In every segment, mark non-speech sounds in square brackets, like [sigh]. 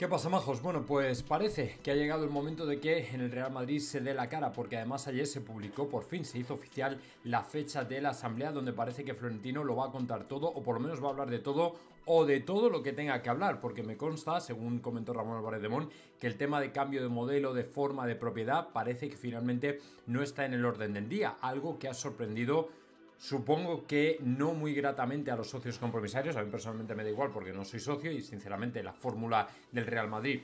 ¿Qué pasa, majos? Bueno, pues parece que ha llegado el momento de que en el Real Madrid se dé la cara, porque además ayer se publicó, por fin se hizo oficial la fecha de la asamblea, donde parece que Florentino lo va a contar todo, o por lo menos va a hablar de todo, o de todo lo que tenga que hablar, porque me consta, según comentó Ramón Álvarez de Mon, que el tema de cambio de modelo, de forma, de propiedad, parece que finalmente no está en el orden del día, algo que ha sorprendido Supongo que no muy gratamente a los socios compromisarios, a mí personalmente me da igual porque no soy socio y sinceramente la fórmula del Real Madrid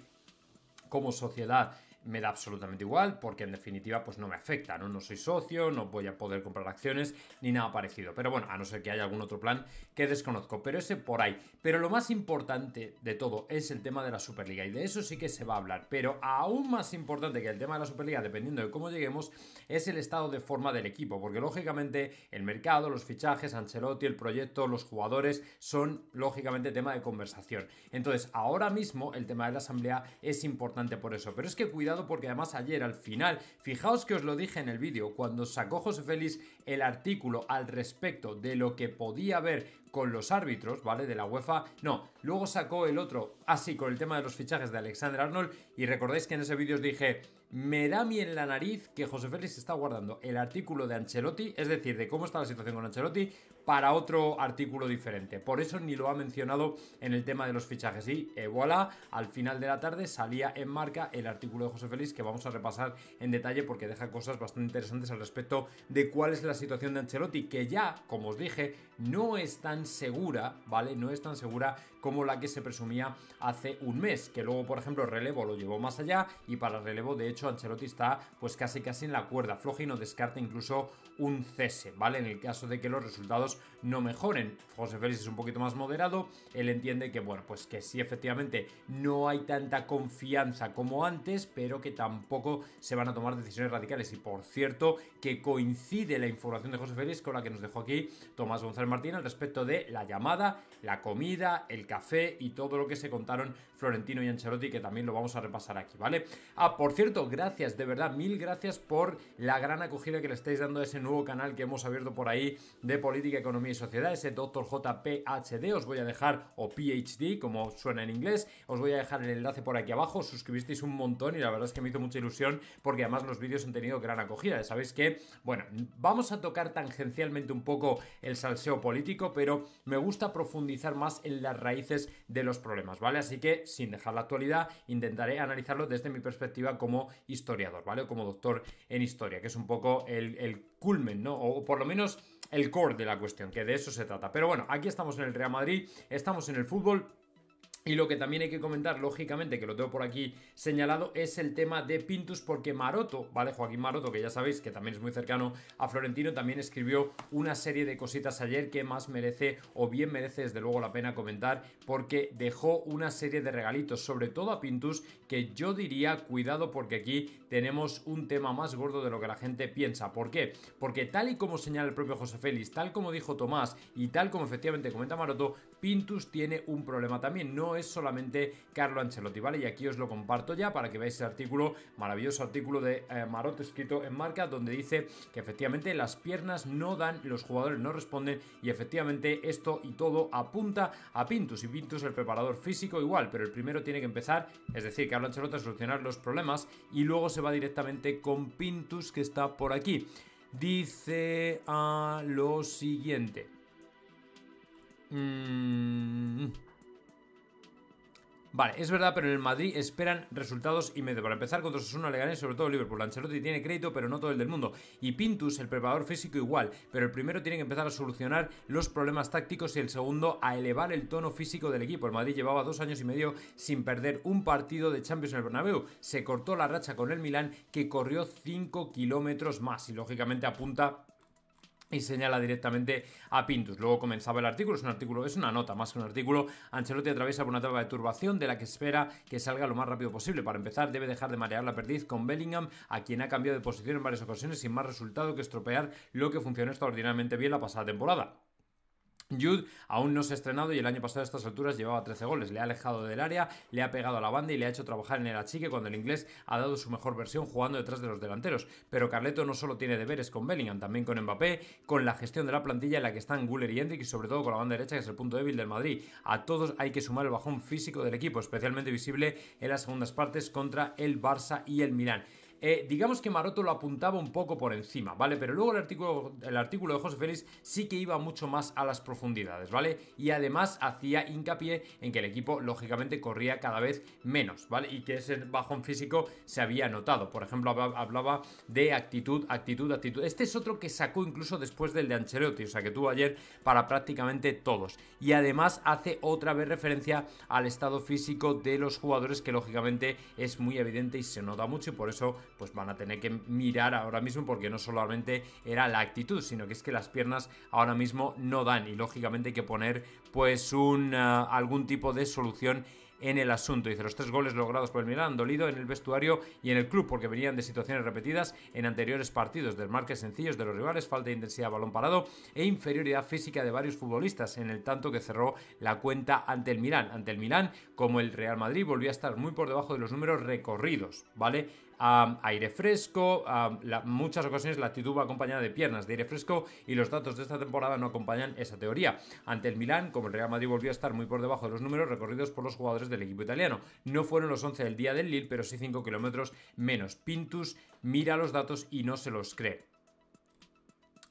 como sociedad me da absolutamente igual porque en definitiva pues no me afecta, ¿no? No soy socio, no voy a poder comprar acciones ni nada parecido. Pero bueno, a no ser que haya algún otro plan que desconozco, pero ese por ahí. Pero lo más importante de todo es el tema de la Superliga y de eso sí que se va a hablar. Pero aún más importante que el tema de la Superliga, dependiendo de cómo lleguemos, es el estado de forma del equipo. Porque lógicamente el mercado, los fichajes, Ancelotti, el proyecto, los jugadores son lógicamente tema de conversación. Entonces ahora mismo el tema de la asamblea es importante por eso. Pero es que cuidado porque además ayer al final, fijaos que os lo dije en el vídeo, cuando sacó José Félix el artículo al respecto de lo que podía haber con los árbitros, ¿vale? De la UEFA, no, luego sacó el otro así ah, con el tema de los fichajes de Alexander Arnold y recordáis que en ese vídeo os dije, me da miedo en la nariz que José Félix está guardando el artículo de Ancelotti, es decir, de cómo está la situación con Ancelotti, para otro artículo diferente. Por eso ni lo ha mencionado en el tema de los fichajes. Y eh, voilà, al final de la tarde salía en marca el artículo de José Félix que vamos a repasar en detalle porque deja cosas bastante interesantes al respecto de cuál es la situación de Ancelotti, que ya, como os dije, no es tan segura, ¿vale? No es tan segura como la que se presumía hace un mes, que luego, por ejemplo, relevo lo llevó más allá y para relevo, de hecho, Ancelotti está pues casi casi en la cuerda floja y no descarta incluso un cese, ¿vale? En el caso de que los resultados no mejoren. José Félix es un poquito más moderado, él entiende que, bueno, pues que sí, efectivamente, no hay tanta confianza como antes, pero que tampoco se van a tomar decisiones radicales. Y por cierto, que coincide la información de José Félix con la que nos dejó aquí Tomás González Martín al respecto de la llamada, la comida, el café fe y todo lo que se contaron Florentino y Ancelotti, que también lo vamos a repasar aquí, ¿vale? Ah, por cierto, gracias, de verdad, mil gracias por la gran acogida que le estáis dando a ese nuevo canal que hemos abierto por ahí de política, economía y sociedad, ese Dr. JPHD, os voy a dejar, o PhD, como suena en inglés, os voy a dejar el enlace por aquí abajo, os suscribisteis un montón y la verdad es que me hizo mucha ilusión porque además los vídeos han tenido gran acogida, ¿sabéis que, Bueno, vamos a tocar tangencialmente un poco el salseo político, pero me gusta profundizar más en la raíz de los problemas, ¿vale? Así que sin dejar la actualidad, intentaré analizarlo desde mi perspectiva como historiador, ¿vale? Como doctor en historia, que es un poco el, el culmen, ¿no? O por lo menos el core de la cuestión, que de eso se trata. Pero bueno, aquí estamos en el Real Madrid, estamos en el fútbol. Y lo que también hay que comentar, lógicamente, que lo tengo por aquí señalado, es el tema de Pintus, porque Maroto, ¿vale? Joaquín Maroto, que ya sabéis que también es muy cercano a Florentino, también escribió una serie de cositas ayer que más merece, o bien merece desde luego la pena comentar, porque dejó una serie de regalitos, sobre todo a Pintus, que yo diría, cuidado, porque aquí tenemos un tema más gordo de lo que la gente piensa. ¿Por qué? Porque tal y como señala el propio José Félix, tal como dijo Tomás y tal como efectivamente comenta Maroto, Pintus tiene un problema también, no es solamente Carlo Ancelotti, ¿vale? Y aquí os lo comparto ya para que veáis ese artículo, maravilloso artículo de eh, Maroto escrito en marca, donde dice que efectivamente las piernas no dan, los jugadores no responden y efectivamente esto y todo apunta a Pintus y Pintus el preparador físico igual, pero el primero tiene que empezar, es decir, Carlo Ancelotti a solucionar los problemas y luego se va directamente con Pintus que está por aquí. Dice a ah, lo siguiente. Mm. Vale, es verdad, pero en el Madrid esperan resultados y medio. Para empezar, contra Sasuna le sobre todo Liverpool. Ancelotti tiene crédito, pero no todo el del mundo. Y Pintus, el preparador físico, igual. Pero el primero tiene que empezar a solucionar los problemas tácticos y el segundo a elevar el tono físico del equipo. El Madrid llevaba dos años y medio sin perder un partido de Champions en el Bernabéu. Se cortó la racha con el Milán, que corrió 5 kilómetros más. Y lógicamente apunta y señala directamente a Pintus. Luego comenzaba el artículo, es un artículo, es una nota más que un artículo. Ancelotti atraviesa por una etapa de turbación de la que espera que salga lo más rápido posible. Para empezar, debe dejar de marear la perdiz con Bellingham, a quien ha cambiado de posición en varias ocasiones sin más resultado que estropear lo que funcionó extraordinariamente bien la pasada temporada. Jude aún no se ha estrenado y el año pasado a estas alturas llevaba 13 goles. Le ha alejado del área, le ha pegado a la banda y le ha hecho trabajar en el achique cuando el inglés ha dado su mejor versión jugando detrás de los delanteros. Pero Carleto no solo tiene deberes con Bellingham, también con Mbappé, con la gestión de la plantilla en la que están Guller y Hendrik y sobre todo con la banda derecha que es el punto débil del Madrid. A todos hay que sumar el bajón físico del equipo, especialmente visible en las segundas partes contra el Barça y el Milán. Eh, digamos que Maroto lo apuntaba un poco por encima, ¿vale? Pero luego el artículo, el artículo de José Félix sí que iba mucho más a las profundidades, ¿vale? Y además hacía hincapié en que el equipo, lógicamente, corría cada vez menos, ¿vale? Y que ese bajón físico se había notado. Por ejemplo, hablaba de actitud, actitud, actitud. Este es otro que sacó incluso después del de Ancelotti, o sea, que tuvo ayer para prácticamente todos. Y además hace otra vez referencia al estado físico de los jugadores, que lógicamente es muy evidente y se nota mucho, y por eso pues van a tener que mirar ahora mismo porque no solamente era la actitud, sino que es que las piernas ahora mismo no dan y lógicamente hay que poner pues un, eh, algún tipo de solución en el asunto. Dice, los tres goles logrados por el Milan han dolido en el vestuario y en el club porque venían de situaciones repetidas en anteriores partidos, Del desmarques sencillos de los rivales, falta de intensidad balón parado e inferioridad física de varios futbolistas en el tanto que cerró la cuenta ante el Milan. Ante el Milan, como el Real Madrid, volvió a estar muy por debajo de los números recorridos, ¿vale? aire fresco, muchas ocasiones la actitud va acompañada de piernas de aire fresco y los datos de esta temporada no acompañan esa teoría. Ante el Milán, como el Real Madrid volvió a estar muy por debajo de los números recorridos por los jugadores del equipo italiano. No fueron los 11 del día del Lille, pero sí 5 kilómetros menos. Pintus mira los datos y no se los cree.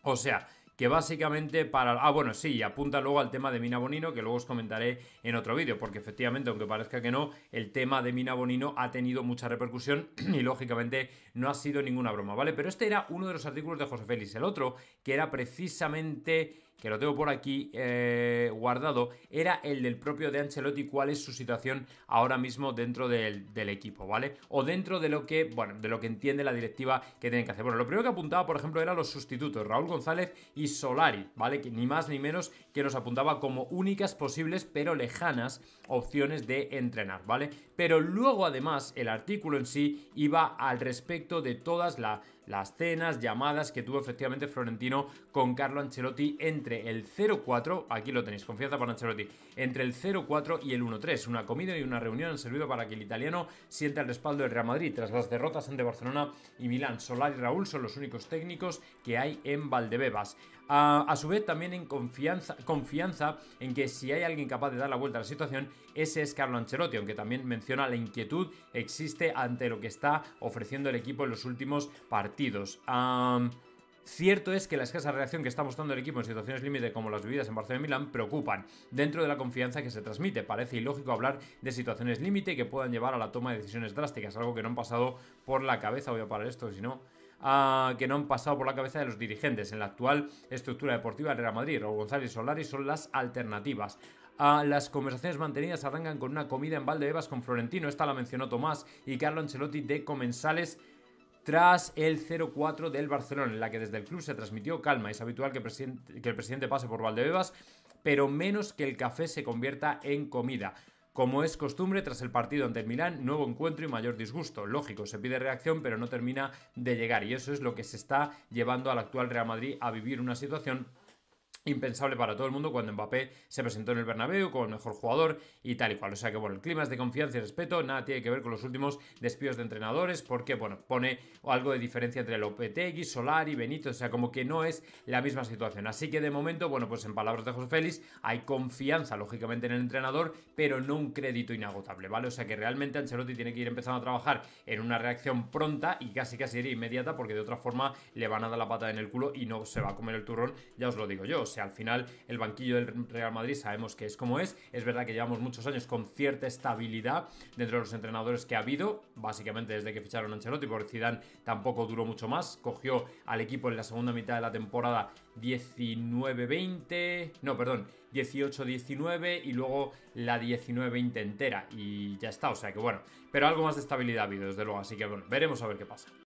O sea, que básicamente para... Ah, bueno, sí, y apunta luego al tema de Mina Bonino, que luego os comentaré en otro vídeo, porque efectivamente, aunque parezca que no, el tema de Mina Bonino ha tenido mucha repercusión [clears throat] y lógicamente no ha sido ninguna broma, ¿vale? Pero este era uno de los artículos de José Félix, el otro, que era precisamente que lo tengo por aquí eh, guardado, era el del propio de Ancelotti, cuál es su situación ahora mismo dentro del, equipo, ¿vale? O dentro de lo que, bueno, de lo que entiende la directiva que tienen que hacer. Bueno, lo primero que apuntaba, por ejemplo, eran los sustitutos, Raúl González y Solari, ¿vale? Que ni más ni menos que nos apuntaba como únicas posibles, pero lejanas, opciones de entrenar, ¿vale? Pero luego, además, el artículo en sí iba al respecto de todas las las cenas, llamadas que tuvo efectivamente Florentino con Carlo Ancelotti entre el 04, aquí lo tenéis, confianza para Ancelotti, entre el 04 y el 1-3. Una comida y una reunión han servido para que el italiano sienta el respaldo del Real Madrid tras las derrotas ante Barcelona y Milán. Solari y Raúl son los únicos técnicos que hay en Valdebebas. A, su vez, también en confianza, confianza en que si hay alguien capaz de dar la vuelta a la situación, ese es Carlo Ancelotti, aunque también menciona la inquietud existe ante lo que está ofreciendo el equipo en los últimos partidos. Cierto es que la escasa reacción que está mostrando el equipo en situaciones límite como las vividas en Barcelona y Milán preocupan dentro de la confianza que se transmite. Parece ilógico hablar de situaciones límite que puedan llevar a la toma de decisiones drásticas, algo que no han pasado por la cabeza, voy a parar esto, si no Ah, que no han pasado por la cabeza de los dirigentes. En la actual estructura deportiva de Real Madrid, o González Solari son las alternativas. Ah, las conversaciones mantenidas arrancan con una comida en Valdebebas con Florentino, esta la mencionó Tomás, y Carlo Ancelotti de Comensales tras el 0-4 del Barcelona, en la que desde el club se transmitió calma. Es habitual que, que el presidente pase por Valdebebas, pero menos que el café se convierta en comida. Como es costumbre, tras el partido ante el Milán, nuevo encuentro y mayor disgusto. Lógico, se pide reacción, pero no termina de llegar. Y eso es lo que se está llevando al actual Real Madrid a vivir una situación impensable para todo el mundo cuando Mbappé se presentó en el Bernabéu como el mejor jugador y tal y cual. O sea que, bueno, el clima es de confianza y respeto, nada tiene que ver con los últimos despidos de entrenadores porque, bueno, pone algo de diferencia entre Lopetegui, Solari, Benito, o sea, como que no es la misma situación. Así que, de momento, bueno, pues en palabras de José Félix, hay confianza, lógicamente, en el entrenador, pero no un crédito inagotable, ¿vale? O sea que realmente Ancelotti tiene que ir empezando a trabajar en una reacción pronta y casi casi inmediata porque de otra forma le van a dar la pata en el culo y no se va a comer el turrón, ya os lo digo yo sea, al final el banquillo del Real Madrid sabemos que es como es. Es verdad que llevamos muchos años con cierta estabilidad dentro de los entrenadores que ha habido, básicamente desde que ficharon a Ancelotti, porque Zidane tampoco duró mucho más. Cogió al equipo en la segunda mitad de la temporada 19-20, no, perdón, 18-19 y luego la 19-20 entera y ya está, o sea que bueno, pero algo más de estabilidad ha habido desde luego, así que bueno, veremos a ver qué pasa.